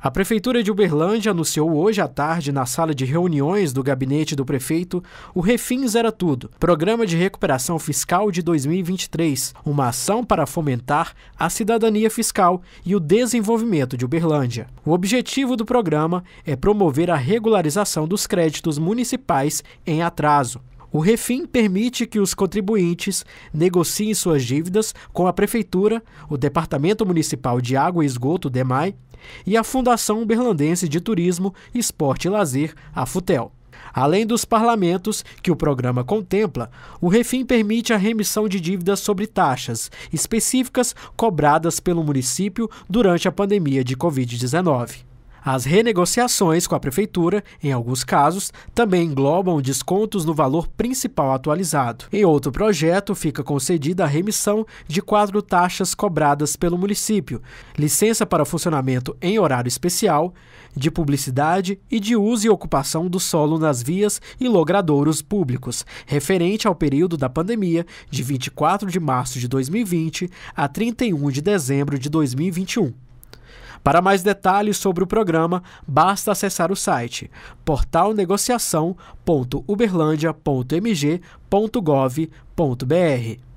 A Prefeitura de Uberlândia anunciou hoje à tarde, na sala de reuniões do gabinete do prefeito, o Refins Era Tudo, Programa de Recuperação Fiscal de 2023, uma ação para fomentar a cidadania fiscal e o desenvolvimento de Uberlândia. O objetivo do programa é promover a regularização dos créditos municipais em atraso. O refim permite que os contribuintes negociem suas dívidas com a Prefeitura, o Departamento Municipal de Água e Esgoto, DEMAI, e a Fundação Berlandense de Turismo, Esporte e Lazer, a FUTEL. Além dos parlamentos, que o programa contempla, o Refim permite a remissão de dívidas sobre taxas específicas cobradas pelo município durante a pandemia de Covid-19. As renegociações com a prefeitura, em alguns casos, também englobam descontos no valor principal atualizado. Em outro projeto, fica concedida a remissão de quatro taxas cobradas pelo município: licença para funcionamento em horário especial, de publicidade e de uso e ocupação do solo nas vias e logradouros públicos, referente ao período da pandemia de 24 de março de 2020 a 31 de dezembro de 2021. Para mais detalhes sobre o programa, basta acessar o site portalnegociação.uberlândia.mg.gov.br.